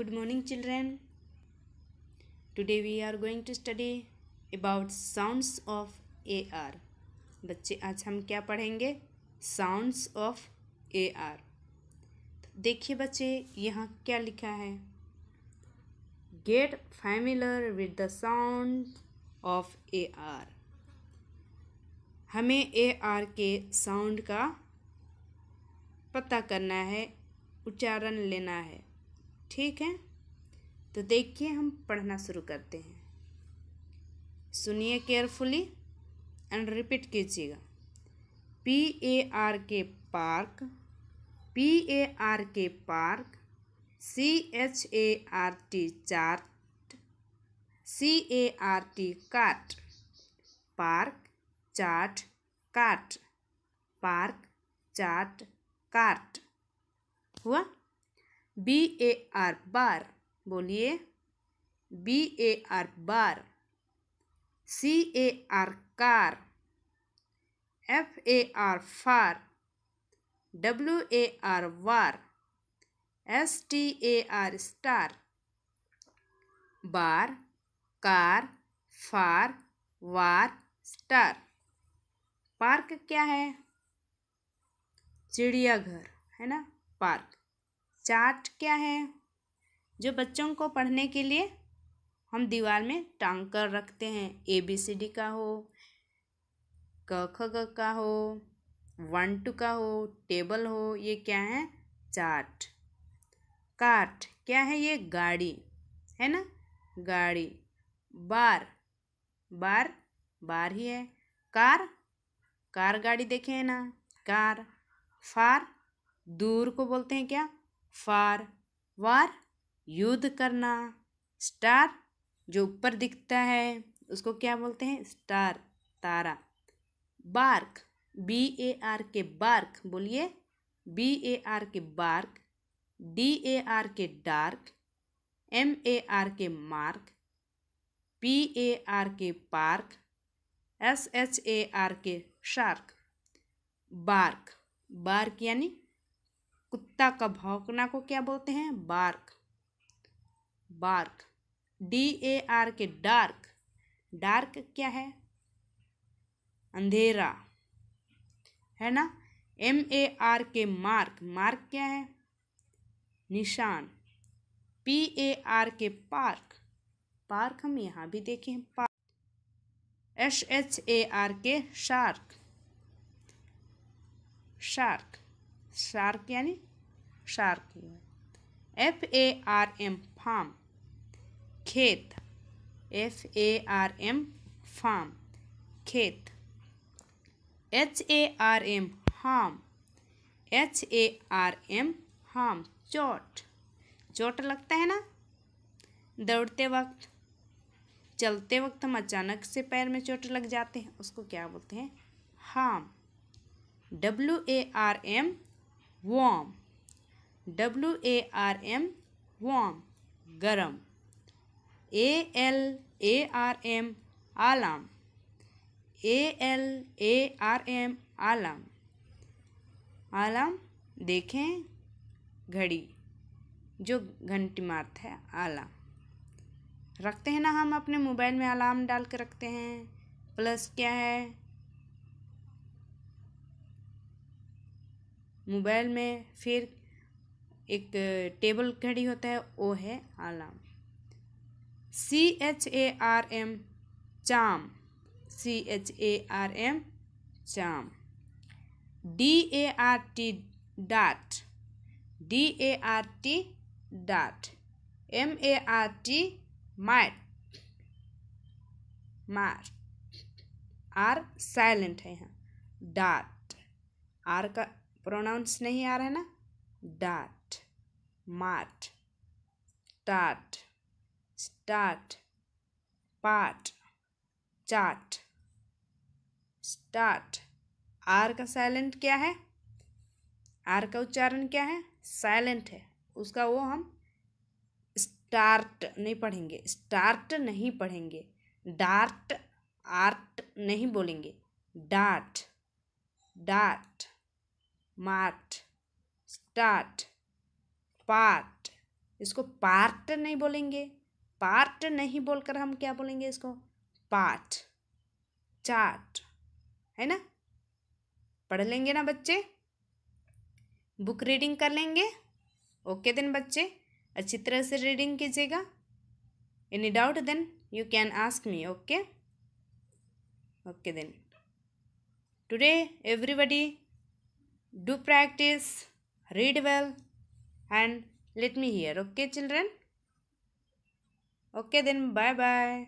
good morning children today we are going to study about sounds of ar बच्चे आज हम क्या पढ़ेंगे sounds of ar देखिए बच्चे यहाँ क्या लिखा है get familiar with the sound of ar हमें ar के साउंड का पता करना है उच्चारण लेना है ठीक है तो देखिए हम पढ़ना शुरू करते हैं सुनिए केयरफुली एंड रिपीट कीजिएगा P A R K park P A R K park C H A R T chart C A R T cart park chart cart park chart cart हुआ बी ए आर बार बोलिए B A R bar C A R car F A R far W A R war S T A R star bar car far war star park क्या है चिड़ियाघर है ना park chart क्या है जो बच्चों को पढ़ने के लिए हम दीवार में टांग कर रखते हैं ए बी सी डी का हो क ख ग का हो वन टू का हो टेबल हो ये क्या है चार्ट कार्ट क्या है ये गाड़ी है ना गाड़ी बार बार बार ही है कार कार गाड़ी देखे है ना कार फार दूर को बोलते हैं क्या फार वार युद्ध करना स्टार जो ऊपर दिखता है उसको क्या बोलते हैं स्टार तारा bark B A R K bark बोलिए B A R K bark D A R K dark M A R K mark P A R K park S H A R K shark bark bark यानी कुत्ता का भौंकना को क्या बोलते हैं bark bark D A R K dark dark क्या है अंधेरा है ना M A R K mark mark क्या है निशान P A R K park park हम यहाँ भी देखे हैं park S H A R K shark shark shark यानी shark F A R M farm खेत F A R M farm खेत H A R M harm H A R M harm चोट चोट लगता है ना दौड़ते वक्त चलते वक्त हम अचानक से पैर में चोट लग जाते हैं उसको क्या बोलते हैं harm W A R M warm W A R M warm गरम A L A R M alarm a L A R M alarm alarm देखें घड़ी जो घंटी मारता है आलम रखते हैं ना हम अपने मोबाइल में अलार्म डाल के रखते हैं प्लस क्या है मोबाइल में फिर एक टेबल घड़ी होता है वो है alarm C H A R M चाम सी एच ए आर एम चाम D A R T dot D A R T dot M A R T might मार आर साइलेंट है यहाँ डाट आर का प्रोनाउंस नहीं आ रहा है ना डाट माट टाट start part chart start R का साइलेंट क्या है आर का उच्चारण क्या है साइलेंट है उसका वो हम स्टार्ट नहीं पढ़ेंगे स्टार्ट नहीं पढ़ेंगे डार्ट आर्ट नहीं बोलेंगे dot dot mart start part इसको पार्ट नहीं बोलेंगे पार्ट नहीं बोलकर हम क्या बोलेंगे इसको पार्ट चार्ट है ना पढ़ लेंगे ना बच्चे बुक रीडिंग कर लेंगे ओके देन बच्चे अच्छी तरह से रीडिंग कीजिएगा any doubt then you can ask me okay okay then today everybody do practice, read well and let me hear. Okay children? Okay then bye bye.